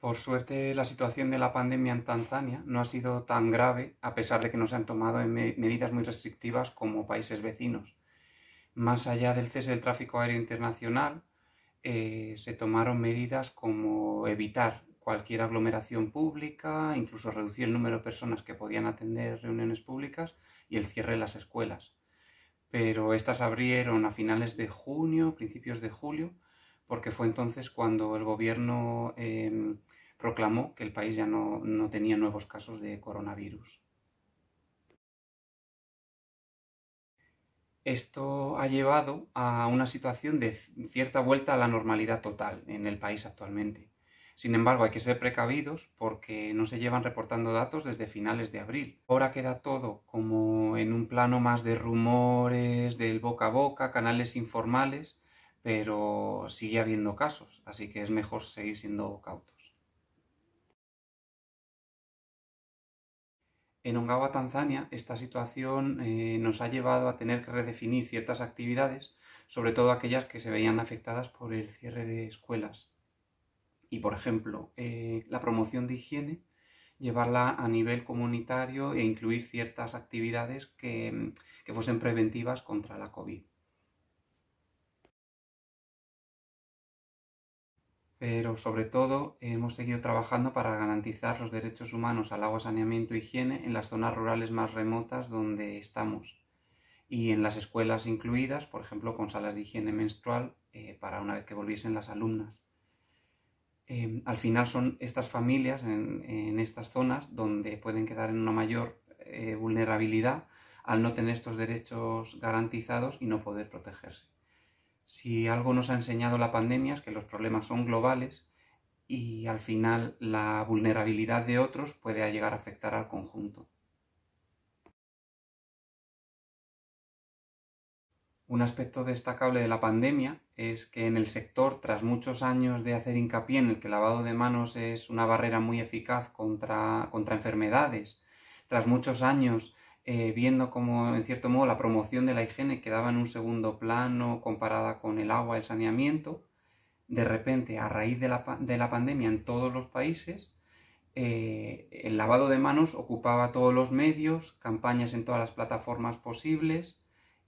Por suerte, la situación de la pandemia en Tanzania no ha sido tan grave, a pesar de que no se han tomado medidas muy restrictivas como países vecinos. Más allá del cese del tráfico aéreo internacional, eh, se tomaron medidas como evitar cualquier aglomeración pública, incluso reducir el número de personas que podían atender reuniones públicas y el cierre de las escuelas. Pero estas abrieron a finales de junio, principios de julio, porque fue entonces cuando el gobierno em, proclamó que el país ya no, no tenía nuevos casos de coronavirus. Esto ha llevado a una situación de cierta vuelta a la normalidad total en el país actualmente. Sin embargo, hay que ser precavidos porque no se llevan reportando datos desde finales de abril. Ahora queda todo como en un plano más de rumores, del boca a boca, canales informales, pero sigue habiendo casos, así que es mejor seguir siendo cautos. En Ongawa, Tanzania, esta situación eh, nos ha llevado a tener que redefinir ciertas actividades, sobre todo aquellas que se veían afectadas por el cierre de escuelas. Y, por ejemplo, eh, la promoción de higiene, llevarla a nivel comunitario e incluir ciertas actividades que, que fuesen preventivas contra la COVID. pero sobre todo hemos seguido trabajando para garantizar los derechos humanos al agua, saneamiento e higiene en las zonas rurales más remotas donde estamos y en las escuelas incluidas, por ejemplo, con salas de higiene menstrual eh, para una vez que volviesen las alumnas. Eh, al final son estas familias en, estas zonas donde pueden quedar en una mayor eh, vulnerabilidad al no tener estos derechos garantizados y no poder protegerse. Si algo nos ha enseñado la pandemia es que los problemas son globales y al final la vulnerabilidad de otros puede llegar a afectar al conjunto. Un aspecto destacable de la pandemia es que en el sector, tras muchos años de hacer hincapié en el que el lavado de manos es una barrera muy eficaz contra, contra enfermedades, tras muchos años eh, viendo cómo, en cierto modo, la promoción de la higiene quedaba en un segundo plano comparada con el agua, el saneamiento, de repente, a raíz de la, pandemia en todos los países, eh, el lavado de manos ocupaba todos los medios, campañas en todas las plataformas posibles,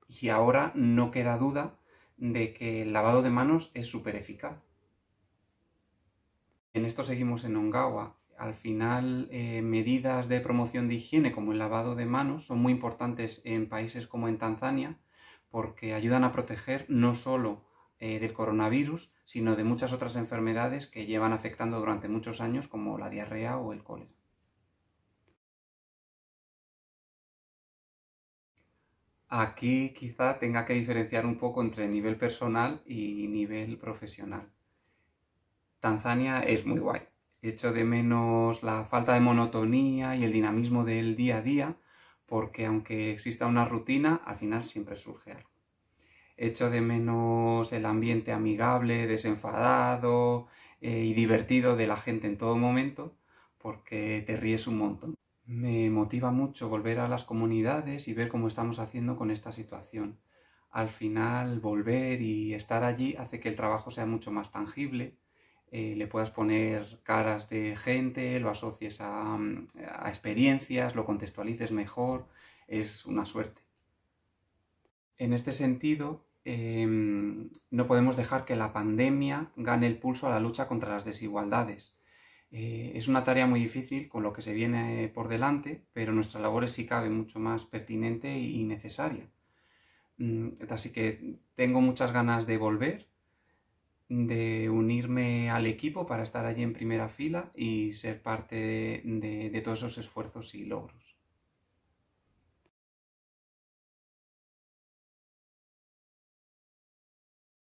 y ahora no queda duda de que el lavado de manos es súper eficaz. En esto seguimos en Ongawa al final eh, medidas de promoción de higiene como el lavado de manos son muy importantes en países como en Tanzania porque ayudan a proteger no solo eh, del coronavirus, sino de muchas otras enfermedades que llevan afectando durante muchos años como la diarrea o el cólera. Aquí quizá tenga que diferenciar un poco entre nivel personal y nivel profesional. Tanzania es muy guay, echo de menos la falta de monotonía y el dinamismo del día a día, porque aunque exista una rutina, al final siempre surge algo. Echo de menos el ambiente amigable, desenfadado eh, y divertido de la gente en todo momento, porque te ríes un montón. Me motiva mucho volver a las comunidades y ver cómo estamos haciendo con esta situación. Al final, volver y estar allí hace que el trabajo sea mucho más tangible, eh, le puedas poner caras de gente, lo asocies mm, a, experiencias, lo contextualices mejor, es una suerte. En este sentido, em, no podemos dejar que la pandemia gane el pulso a la lucha contra las desigualdades. Eh, es una tarea muy difícil con lo que se viene eh, por delante, pero nuestra labor es si cabe mucho más pertinente y necesaria. Mm, así que tengo muchas ganas de volver de unirme al equipo para estar allí en primera fila y ser parte de, todos esos esfuerzos y logros.